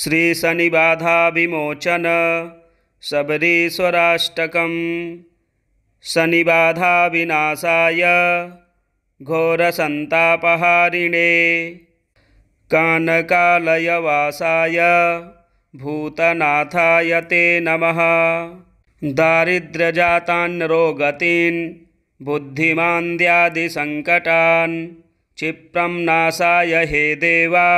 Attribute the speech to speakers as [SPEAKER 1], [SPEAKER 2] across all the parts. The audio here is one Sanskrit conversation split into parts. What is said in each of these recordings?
[SPEAKER 1] श्रीशनिबाधाविमोचन शबरीश्वराष्टकं शनिबाधाविनाशाय घोरसन्तापहारिणे कानकालयवासाय भूतनाथाय ते नमः दारिद्रजातान् रोगतीन् बुद्धिमान्द्यादिसङ्कटान् क्षिप्रं नाशाय हे देवा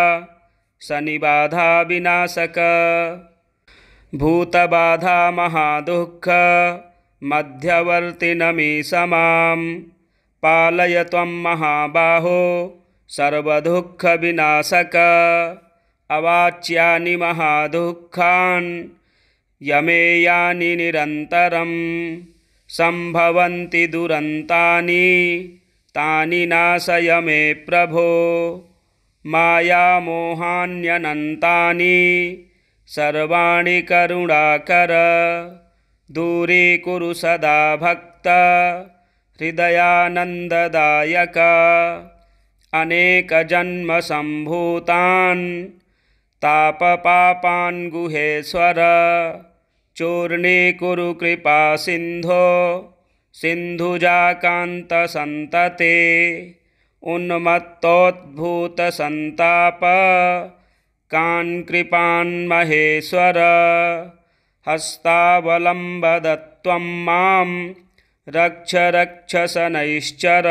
[SPEAKER 1] सनिबाधाविनाशक भूतबाधामहादुःख मध्यवर्तिनमी समां पालय त्वं महाबाहो सर्वदुःखविनाशक अवाच्यानि महादुःखान् यमेयानि निरन्तरं सम्भवन्ति दुरन्तानि तानि नाशय मे प्रभो मायामोहान्यनन्तानि सर्वाणि करुणाकर दूरी कुरु सदा भक्त हृदयानन्ददायक अनेकजन्मसम्भूतान् तापपापान् गुहेश्वर चूर्णीकुरु कुरु कृपा सिन्धो सिन्धुजाकान्तसन्तते महेश्वर हस्तावलम्बदत्वं मां रक्षरक्षशनैश्चर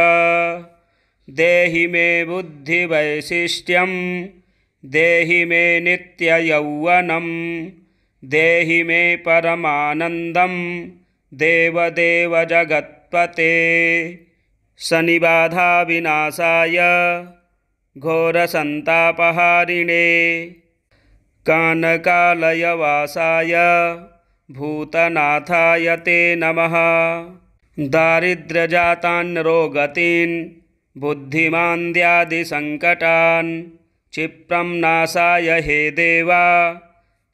[SPEAKER 1] देहि मे बुद्धिवैशिष्ट्यं देहि मे नित्ययौवनं देहि मे परमानन्दं देवदेवजगत्पते शनिबाधाविनाशाय घोरसन्तापहारिणे कानकालयवासाय भूतनाथाय ते नमः दारिद्रजातान् रोगतीन् बुद्धिमान्द्यादिसङ्कटान् क्षिप्रं नाशाय हे देवा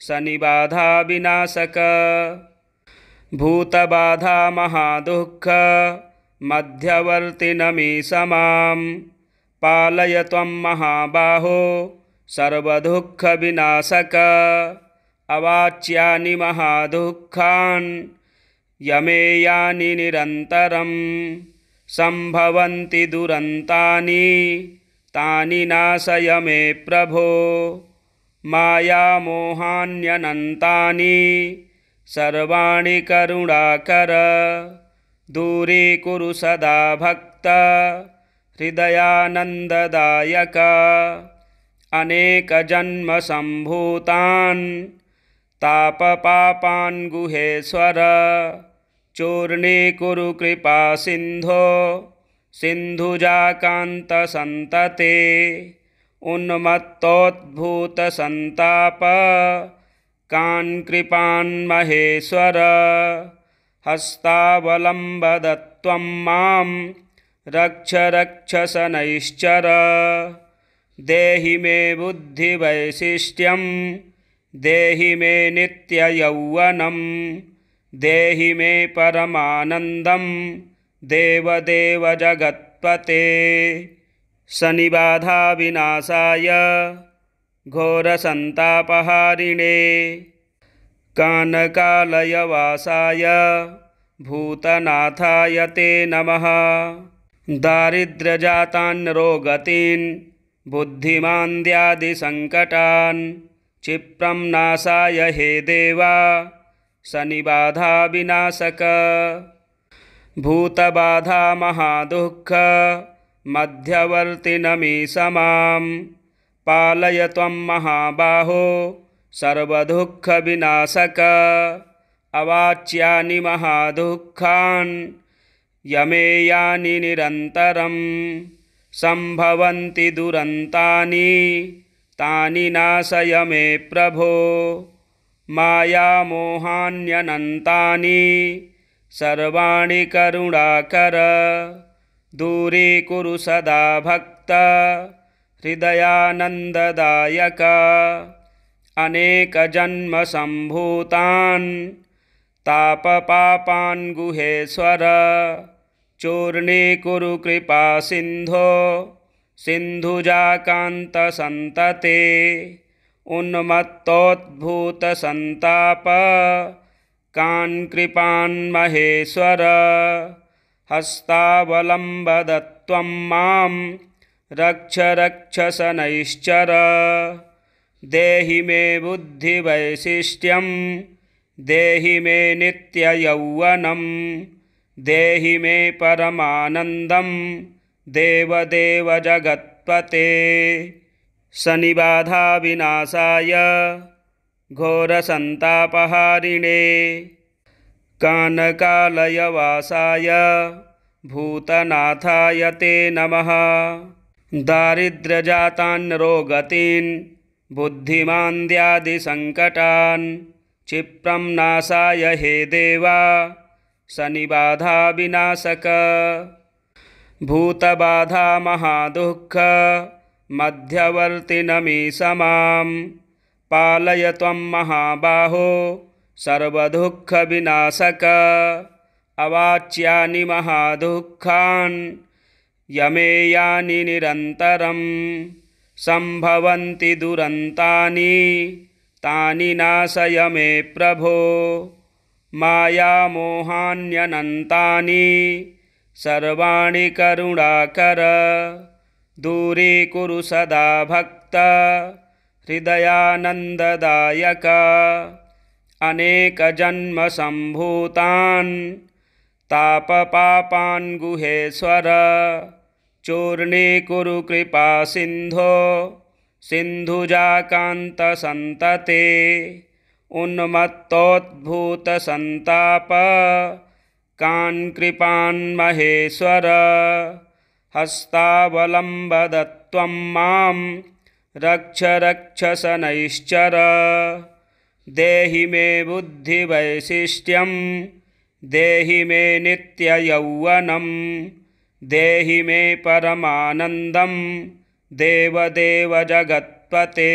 [SPEAKER 1] शनिबाधाविनाशक भूतबाधामहादुःख मध्यवर्तिनमी समां पालय त्वं महाबाहो सर्वदुःखविनाशक अवाच्यानि महादुःखान् यमेयानि निरन्तरं सम्भवन्ति दुरन्तानि तानि नाशय मे प्रभो मायामोहान्यनन्तानि सर्वाणि करुणाकर दूरीकुरु सदा भक्त हृदयानन्ददायक अनेकजन्मसम्भूतान् तापपापान् गुहेश्वर चूर्णीकुरु कृपा सिन्धो सिन्धुजाकान्तसन्तते उन्मत्तोद्भूतसन्ताप महेश्वर हस्तावलम्बदत्वं मां रक्षसनैश्चर देहि मे बुद्धिवैशिष्ट्यं देहि मे नित्ययौवनं देहि मे परमानन्दं देवदेवजगत्पते शनिबाधाविनाशाय घोरसन्तापहारिणे कानकालयवासाय भूतनाथाय ते नमः दारिद्रजातान् रोगतीन् बुद्धिमान्द्यादिसङ्कटान् क्षिप्रं नासाय हे देवा शनिबाधाविनाशक भूतबाधा भूतबाधामहादुःख मध्यवर्तिनमी पालयत्वं पालय त्वं महाबाहो सर्वदुःखविनाशक अवाच्यानि महादुःखान् यमेयानि निरन्तरं सम्भवन्ति दुरन्तानि तानि नाशय मे प्रभो मायामोहान्यनन्तानि सर्वाणि करुणाकर दूरीकुरु सदा भक्त हृदयानन्ददायका अनेकजन्मसम्भूतान् तापपापान् गुहेश्वर चूर्णीकुरु कृपा सिन्धो सिन्धुजाकान्तसन्तते महेश्वर हस्तावलम्बदत्वं मां रक्षरक्षशनैश्चर देहि मे बुद्धिवैशिष्ट्यं देहि मे नित्ययौवनं देहि मे परमानन्दं देवदेव जगत्पते शनिबाधाविनाशाय घोरसन्तापहारिणे कानकालयवासाय भूतनाथाय ते नमः दारिद्र्यजातान् रोगतीन् बुद्धिमान्द्यादिसङ्कटान् क्षिप्रं नासाय हे देवा शनिबाधा विनाशक भूतबाधामहादुःख मध्यवर्तिनमी स पालय त्वं महाबाहो सर्वदुःखविनाशक अवाच्यानि महादुःखान् यमेयानि निरन्तरम् संभवन्ति दुरन्तानि तानि नाशय मे प्रभो मायामोहान्यनन्तानि सर्वाणि करुणाकर दूरीकुरु सदा भक्त हृदयानन्ददायक अनेकजन्मसम्भूतान् तापपापान् गुहेश्वर चूर्णीकुरु कृपा सिन्धो सिन्धुजाकान्तसन्तते उन्मत्तोद्भूतसन्ताप कान्कृपान्महेश्वर हस्तावलम्बदत्वं मां रक्षरक्षशनैश्चर देहि मे बुद्धिवैशिष्ट्यं देहि मे नित्ययौवनम् देहि मे परमानन्दं देवदेवजगत्पते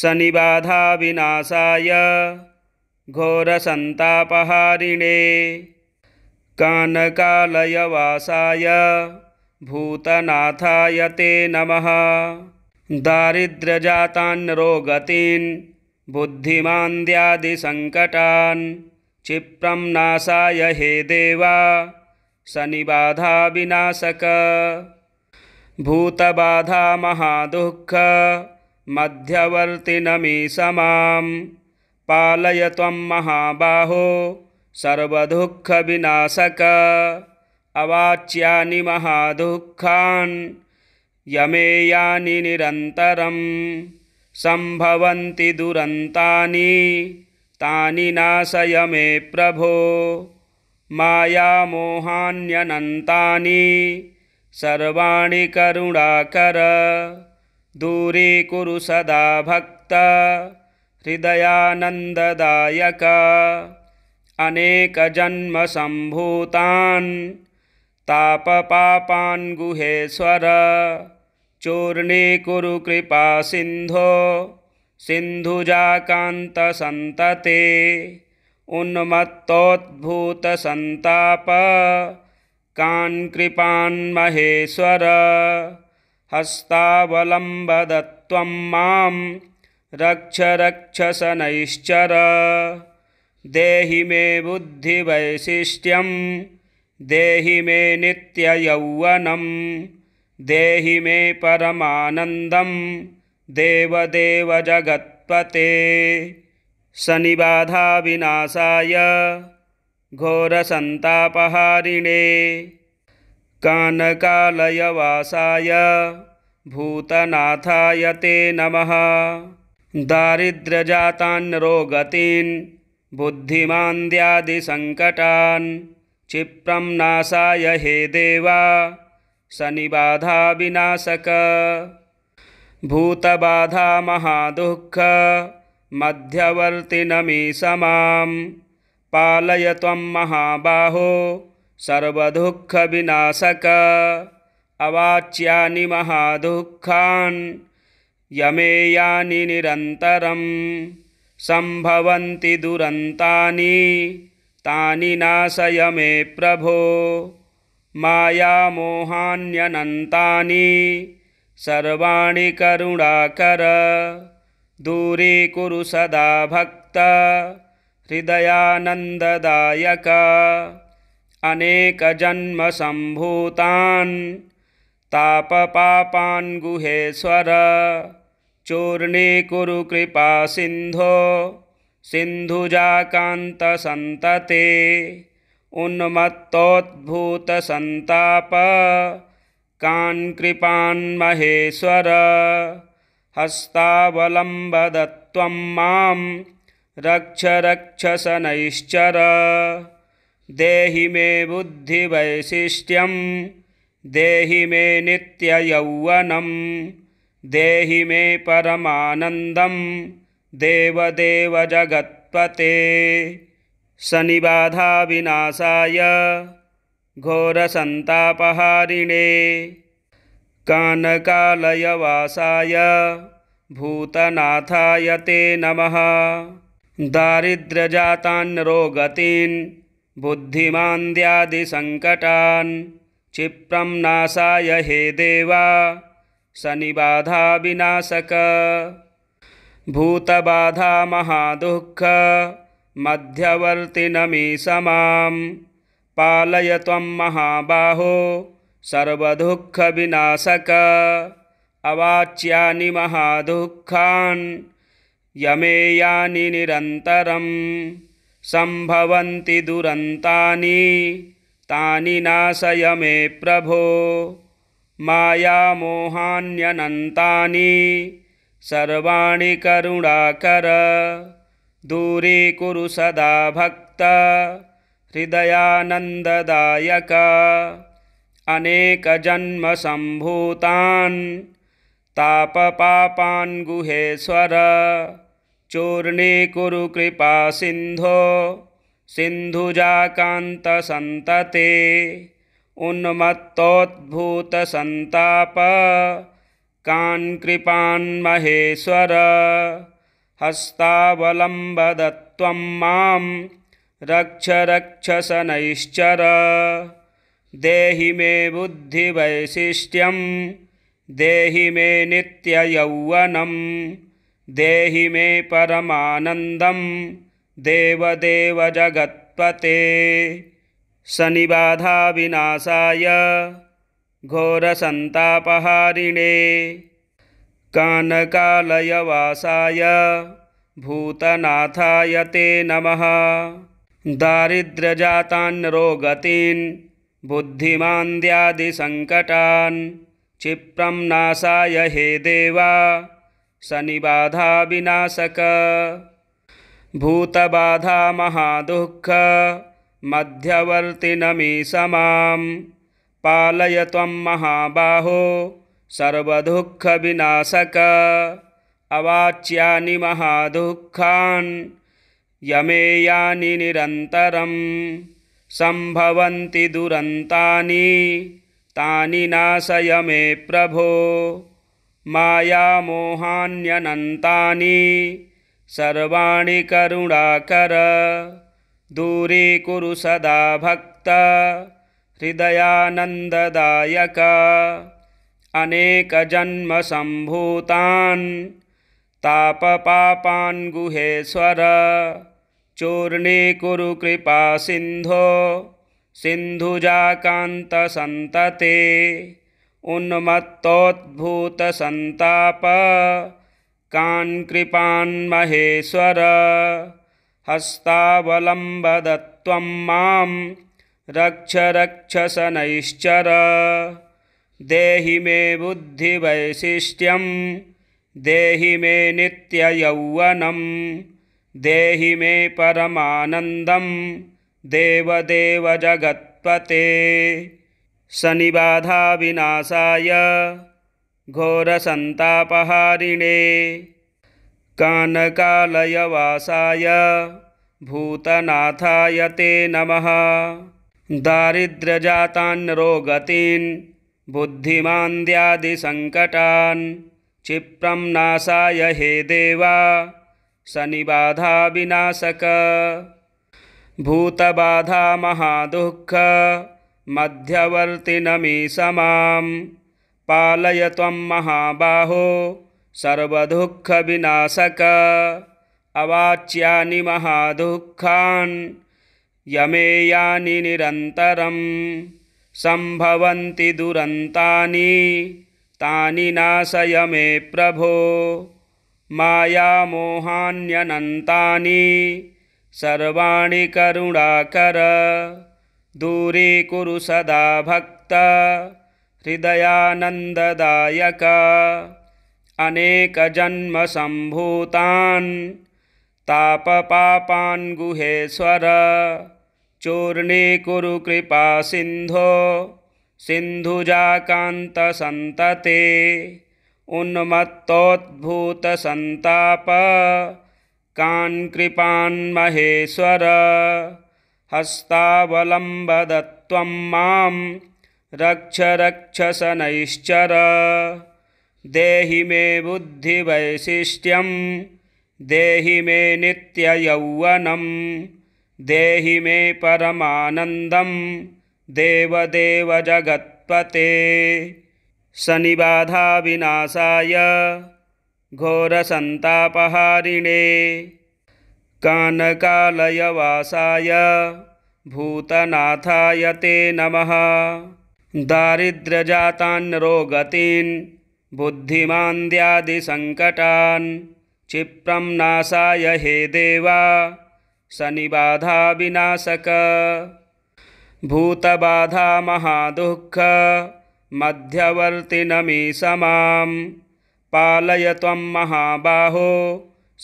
[SPEAKER 1] शनिबाधाविनाशाय घोरसन्तापहारिणे वासाय भूतनाथाय ते नमः दारिद्र्यजातान् रोगतीन् बुद्धिमान्द्यादिसङ्कटान् क्षिप्रं नासाय हे देवा शनिबाधा विनाशक भूतबाधामहादुःख मध्यवर्तिनमी समां पालय त्वं महाबाहो सर्वदुःखविनाशक अवाच्यानि महादुःखान् यमेयानि निरन्तरं सम्भवन्ति दुरन्तानि तानि नाशय मे प्रभो मायामोहान्यनन्तानि सर्वाणि करुणाकर दूरी कुरु सदा भक्त हृदयानन्ददायक अनेकजन्मसम्भूतान् तापपापान् गुहेश्वर चूर्णीकुरु कुरु कृपा सिन्धो सिन्धुजाकान्तसन्तते महेश्वर हस्तावलम्बदत्वं मां रक्षसनैश्चर देहि मे बुद्धिवैशिष्ट्यं देहि मे नित्ययौवनं देहि मे परमानन्दं देवदेवजगत्पते शनिबाधाविनाशाय घोरसन्तापहारिणे कानकालयवासाय भूतनाथाय ते नमः दारिद्रजातान् रोगतीन् बुद्धिमान्द्यादिसङ्कटान् क्षिप्रं नाशाय हे देवा शनिबाधा विनाशक भूतबाधामहादुःख मध्यवर्तिनमी समां पालय त्वं महाबाहो सर्वदुःखविनाशक अवाच्यानि महादुःखान् यमेयानि निरन्तरं सम्भवन्ति दुरन्तानि तानि नाशय मे प्रभो मायामोहान्यनन्तानि सर्वाणि करुणाकर दूरीकुरु सदा भक्त हृदयानन्ददायक अनेकजन्मसम्भूतान् तापपापान् गुहेश्वर चूर्णीकुरु कृपा सिन्धो सिन्धुजाकान्तसन्तते उन्मत्तोद्भूतसन्ताप महेश्वर हस्तावलम्बदत्वं मां रक्षरक्षशनैश्चर देहि मे बुद्धिवैशिष्ट्यं देहि मे नित्ययौवनं देहि मे परमानन्दं देवदेवजगत्पते शनिबाधाविनाशाय घोरसन्तापहारिणे कानकालयवासाय भूतनाथाय ते नमः दारिद्रजातान् रोगतीन् बुद्धिमान्द्यादिसङ्कटान् क्षिप्रं नासाय हे देवा शनिबाधा विनाशक भूतबाधामहादुःख मध्यवर्तिनमी स पालयत्वं पालय त्वं महाबाहो सर्वदुःखविनाशक अवाच्यानि महादुःखान् यमेयानि निरन्तरं सम्भवन्ति दुरन्तानि तानि नाशय मे प्रभो मायामोहान्यनन्तानि सर्वाणि करुणाकर दूरीकुरु कुरु सदा भक्त हृदयानन्ददायका अनेकजन्मसम्भूतान् तापपापान् गुहेश्वर चूर्णीकुरु कृपा सिन्धो सिन्धुजाकान्तसन्तते महेश्वर हस्तावलम्बदत्वं मां रक्ष रक्षसनैश्चर देहि मे बुद्धिवैशिष्ट्यं देहि मे नित्ययौवनं देहि मे परमानन्दं देवदेवजगत्पते शनिबाधाविनाशाय घोरसन्तापहारिणे कानकालयवासाय भूतनाथाय ते नमः दारिद्र्यजातान् रोगतीन् बुद्धिमान्द्यादिसङ्कटान् क्षिप्रं नासाय हे देवा शनिबाधा विनाशक भूतबाधामहादुःख मध्यवर्तिनमी स पालय त्वं महाबाहो सर्वदुःखविनाशक अवाच्यानि महादुःखान् यमेयानि निरन्तरम् संभवन्ति दुरन्तानि तानि नाशय मे प्रभो मायामोहान्यनन्तानि सर्वाणि करुणाकर दूरीकुरु सदा भक्त हृदयानन्ददायक अनेकजन्मसम्भूतान् तापपापान् गुहेश्वर चूर्णीकुरु कृपा सिन्धो सिन्धुजाकान्तसन्तते उन्मत्तोद्भूतसन्ताप कान्कृपान्महेश्वर हस्तावलम्बदत्वं मां रक्षरक्षशनैश्चर देहि मे बुद्धिवैशिष्ट्यं देहि मे नित्ययौवनम् देहि मे परमानन्दं देवदेवजगत्पते शनिबाधाविनाशाय घोरसन्तापहारिणे वासाय भूतनाथाय ते नमः दारिद्र्यजातान् रोगतीन् बुद्धिमान्द्यादिसङ्कटान् क्षिप्रं नासाय हे देवा शनिबाधा विनाशक भूतबाधामहादुःख मध्यवर्तिनमी समां पालय त्वं महाबाहो सर्वदुःखविनाशक अवाच्यानि महादुःखान् यमेयानि निरन्तरं सम्भवन्ति दुरन्तानि तानि नाशय मे प्रभो मायामोहान्यनन्तानि सर्वाणि करुणाकर दूरी कुरु सदा भक्त हृदयानन्ददायक अनेकजन्मसम्भूतान् तापपापान् गुहेश्वर चूर्णे कुरु कृपा सिन्धो सिन्धुजाकान्तसन्तते महेश्वर हस्तावलम्बदत्वं मां रक्षसनैश्चर देहि मे बुद्धिवैशिष्ट्यं देहि मे नित्ययौवनं देहि मे परमानन्दं देवदेवजगत्पते शनिबाधाविनाशाय घोरसन्तापहारिणे कानकालयवासाय भूतनाथाय ते नमः दारिद्रजातान् रोगतीन् बुद्धिमान्द्यादिसङ्कटान् क्षिप्रं नाशाय हे देवा शनिबाधा विनाशक भूतबाधामहादुःख मध्यवर्तिनमी समां पालय त्वं महाबाहो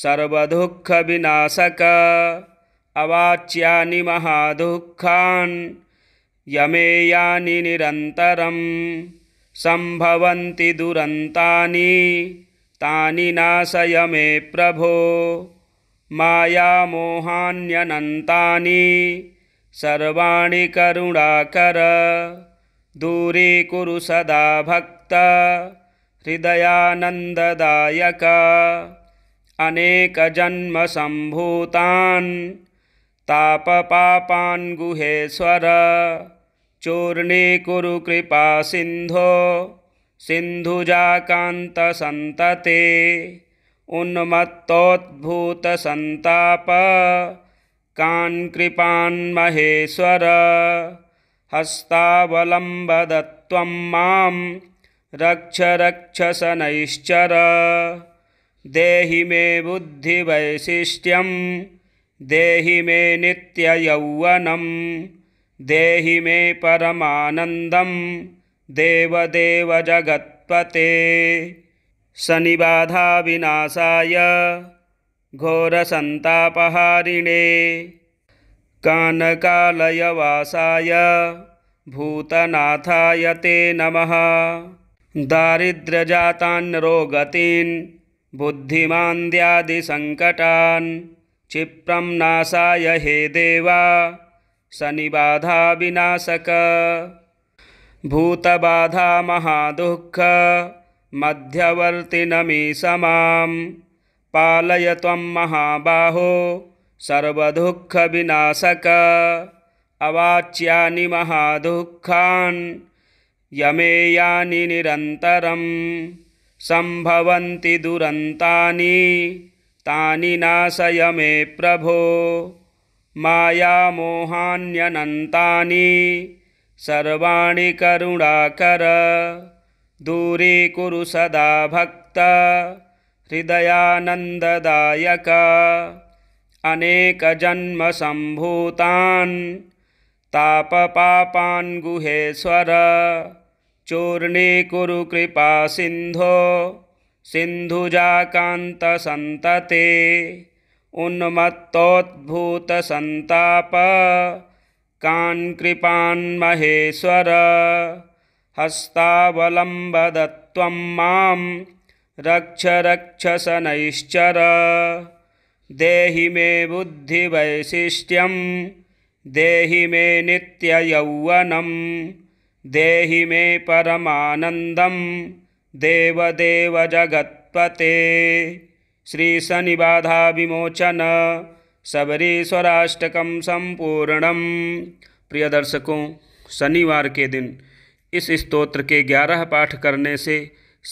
[SPEAKER 1] सर्वदुःखविनाशक अवाच्यानि महादुःखान् यमेयानि निरन्तरं सम्भवन्ति दुरन्तानि तानि नाशय मे प्रभो मायामोहान्यनन्तानि सर्वाणि करुणाकर दूरीकुरु सदा भक्त हृदयानन्ददायक अनेकजन्मसम्भूतान् तापपापान् गुहेश्वर चूर्णीकुरु कृपा सिन्धो सिन्धुजाकान्तसन्तते उन्मत्तोद्भूतसन्ताप महेश्वर हस्तावलम्बदत्वं मां रक्षरक्षशनैश्चर देहि मे बुद्धिवैशिष्ट्यं देहि मे नित्ययौवनं देहि मे परमानन्दं देवदेवजगत्पते शनिबाधाविनाशाय घोरसन्तापहारिणे कानकालयवासाय भूतनाथाय ते नमः दारिद्रजातान् रोगतीन् बुद्धिमान्द्यादिसङ्कटान् क्षिप्रं नासाय हे देवा शनिबाधा विनाशक भूतबाधा महादुःख मध्यवर्तिनमी पालय त्वं महाबाहो सर्वदुःखविनाशक अवाच्यानि महादुःखान् यमेयानि निरन्तरं सम्भवन्ति दुरन्तानि तानि नाशय मे प्रभो मायामोहान्यनन्तानि सर्वाणि करुणाकर दूरीकुरु कुरु सदा भक्त हृदयानन्ददायका अनेकजन्मसम्भूतान् तापपापान् गुहेश्वर चूर्णीकुरु कृपा सिन्धो सिन्धुजाकान्तसन्तते महेश्वर हस्तावलम्बदत्वं रक्ष रक्षसनैश्चर देहि मे बुद्धिवैशिष्ट्यं देहि मे नित्ययौवनं देहि मे परमानन्दं देवदेव जगत्पते सबरी स्वराष्टकम संपूर्णम प्रिय दर्शकों शनिवार के दिन इस स्तोत्र के ग्यारह पाठ करने से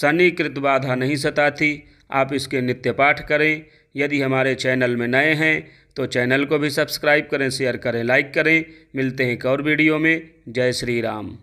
[SPEAKER 1] शनिकृत बाधा नहीं सताती आप इसके नित्य पाठ करें यदि हमारे चैनल में नए हैं तो चैनल को भी सब्सक्राइब करें शेयर करें लाइक करें मिलते हैं एक और वीडियो में जय श्री राम